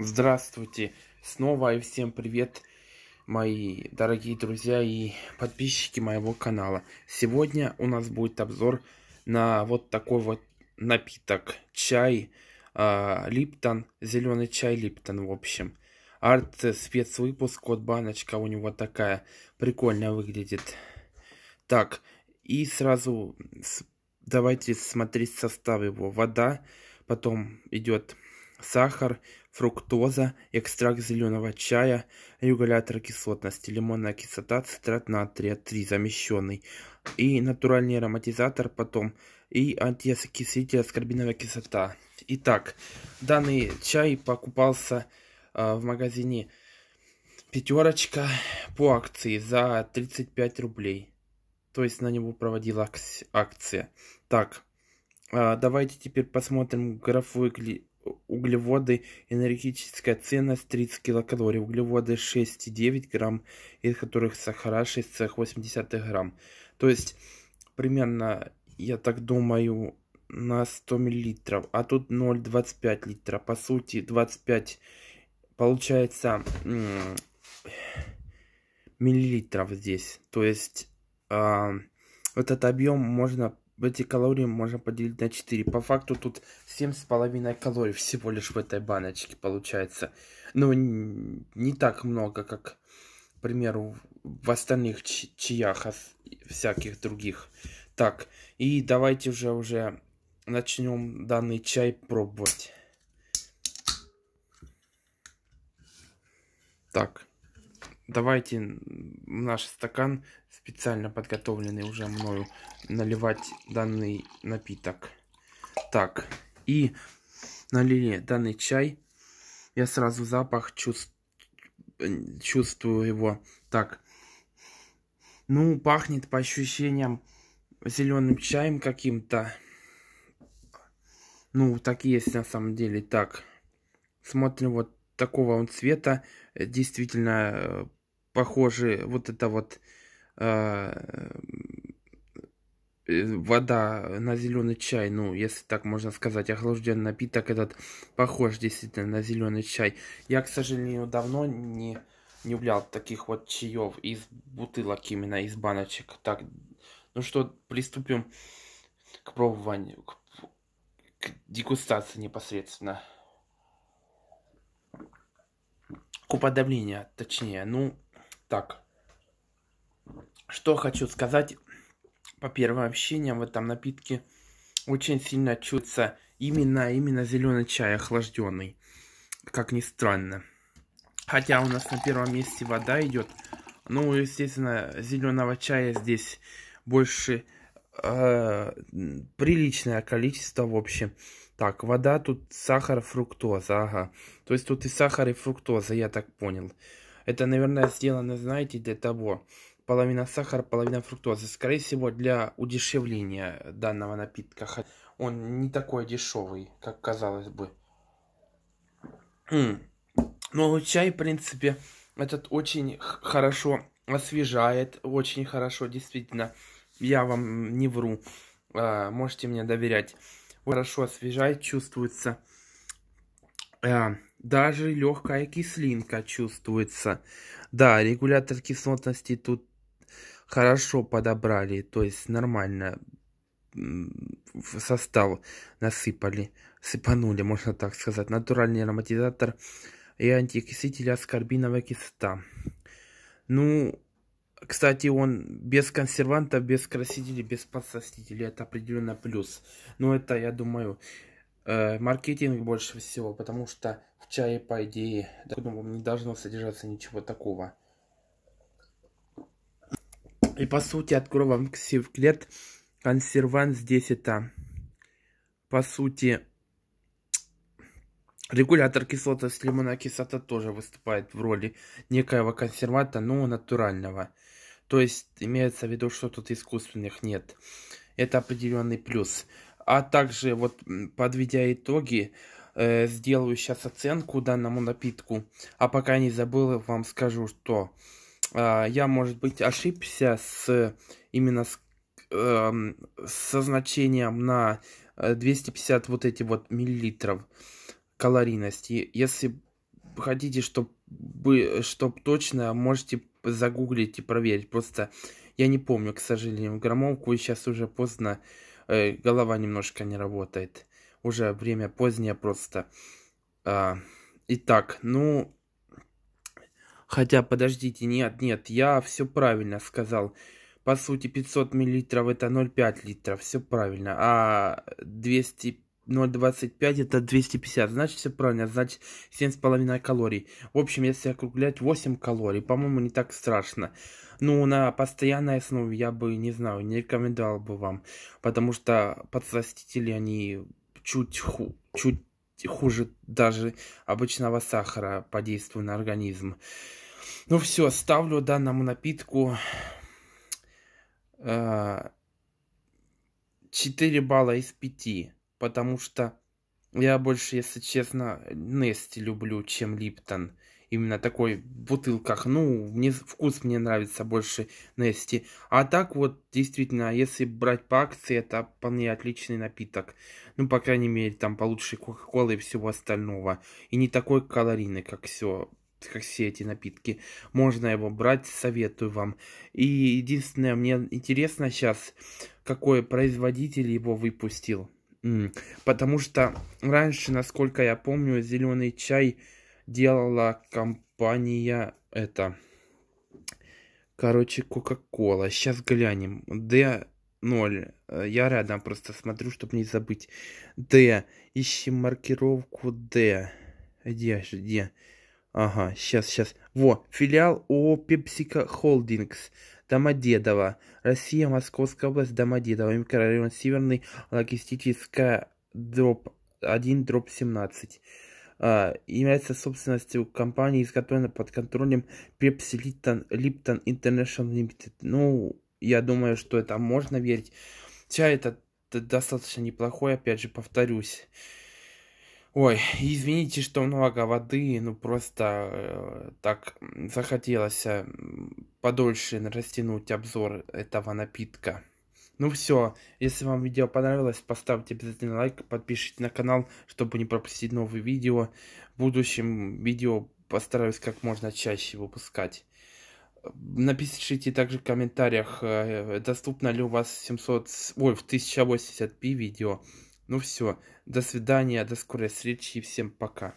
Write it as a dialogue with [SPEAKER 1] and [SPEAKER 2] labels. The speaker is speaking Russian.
[SPEAKER 1] Здравствуйте снова и всем привет, мои дорогие друзья и подписчики моего канала. Сегодня у нас будет обзор на вот такой вот напиток, чай э, Липтон, зеленый чай Липтон в общем. Арт спецвыпуск, вот баночка у него такая, прикольно выглядит. Так, и сразу давайте смотреть состав его. Вода, потом идет сахар, фруктоза, экстракт зеленого чая, регулятор кислотности, лимонная кислота, цитрат натрия 3 замещенный и натуральный ароматизатор потом и антиоксидитель аскорбиновая кислота. Итак, данный чай покупался э, в магазине пятерочка по акции за 35 рублей. То есть на него проводила акция. Так, а, давайте теперь посмотрим графу углеводы, энергетическая ценность 30 килокалорий, углеводы 6,9 грамм, из которых сахара 6,8 грамм. То есть примерно, я так думаю, на 100 миллилитров, а тут 0,25 литра. По сути, 25 получается миллилитров здесь. То есть э, этот объем можно эти калории можно поделить на 4. По факту тут 7,5 калорий всего лишь в этой баночке получается. Ну, не так много, как, к примеру, в остальных чаях а всяких других. Так, и давайте уже уже начнем данный чай пробовать. Так давайте в наш стакан, специально подготовленный уже мною, наливать данный напиток. Так, и налили данный чай. Я сразу запах чувств... чувствую его. Так, ну, пахнет по ощущениям зеленым чаем каким-то. Ну, так есть на самом деле. Так, смотрим вот такого он цвета, э, действительно э, похожи вот это вот а, э, вода на зеленый чай, ну, если так можно сказать, охлажденный напиток этот похож действительно на зеленый чай. Я, к сожалению, давно не, не влял таких вот чаев из бутылок именно, из баночек. Так, ну что, приступим к пробованию, к, к дегустации непосредственно. скупое давления, точнее, ну, так. Что хочу сказать по первым ощущениям в этом напитке очень сильно чувствуется именно, именно зеленый чай охлажденный. Как ни странно. Хотя у нас на первом месте вода идет. Ну, естественно, зеленого чая здесь больше э, приличное количество в общем. Так, вода, тут сахар, фруктоза, ага. То есть тут и сахар, и фруктоза, я так понял. Это, наверное, сделано, знаете, для того. Половина сахара, половина фруктозы. Скорее всего, для удешевления данного напитка. Он не такой дешевый, как казалось бы. Но ну, чай, в принципе, этот очень хорошо освежает, очень хорошо, действительно я вам не вру. Э, можете мне доверять. Хорошо освежает, чувствуется. Э, даже легкая кислинка чувствуется. Да, регулятор кислотности тут хорошо подобрали, то есть нормально в состав насыпали, сыпанули, можно так сказать. Натуральный ароматизатор и антиоксидитель аскорбиновая кислота. Ну, кстати, он без консерванта, без красителей, без подсостителей. Это определенно плюс. Но это, я думаю, э, маркетинг больше всего. Потому что в чае, по идее, я думаю, ну, не должно содержаться ничего такого. И по сути, открою вам секрет. Консервант здесь это, по сути, Регулятор кислотности лимона кислота тоже выступает в роли некоего консерванта, но натурального. То есть имеется в виду, что тут искусственных нет. Это определенный плюс. А также, вот подведя итоги, э, сделаю сейчас оценку данному напитку. А пока не забыл, вам скажу, что э, я, может быть, ошибся с именно с, э, со значением на 250 э, вот эти вот миллилитров калорийности. Если хотите, чтобы, чтоб точно, можете загуглить и проверить. Просто я не помню, к сожалению, громовку, и сейчас уже поздно, э, голова немножко не работает. Уже время позднее просто. А, итак, ну... Хотя, подождите, нет, нет, я все правильно сказал. По сути, 500 миллилитров это 0,5 литров, все правильно. А 200 0,25 это 250. Значит, все правильно. Значит, 7,5 калорий. В общем, если округлять 8 калорий, по-моему, не так страшно. Ну, на постоянной основе я бы, не знаю, не рекомендовал бы вам. Потому что подсластители, они чуть, ху чуть хуже даже обычного сахара по действию на организм. Ну все, ставлю данному напитку... Э 4 балла из 5 потому что я больше, если честно, Нести люблю, чем Липтон. Именно такой в бутылках. Ну, мне, вкус мне нравится больше Нести. А так вот, действительно, если брать по акции, это вполне отличный напиток. Ну, по крайней мере, там получше Кока-Колы и всего остального. И не такой калорийный, как все как все эти напитки. Можно его брать, советую вам. И единственное, мне интересно сейчас, какой производитель его выпустил. Потому что раньше, насколько я помню, зеленый чай делала компания это. Короче, Кока-Кола. Сейчас глянем. D0. Я рядом просто смотрю, чтобы не забыть. D. Ищем маркировку D. Где же, где? Ага, сейчас, сейчас. Во, филиал О, Пепсика Холдингс. Домодедово. Россия, Московская область, Домодедово, микрорайон Северный, логистическая дробь 1, дробь 17. Uh, а, является собственностью компании, изготовленной под контролем Pepsi Lipton, Lipton International Limited. Ну, я думаю, что это можно верить. Чай это достаточно неплохой, опять же, повторюсь. Ой, извините, что много воды, ну просто э, так захотелось э, подольше растянуть обзор этого напитка. Ну все, если вам видео понравилось, поставьте обязательно лайк, подпишитесь на канал, чтобы не пропустить новые видео. В будущем видео постараюсь как можно чаще выпускать. Напишите также в комментариях, э, доступно ли у вас 700, ой, в 1080p видео. Ну все, до свидания, до скорой встречи и всем пока.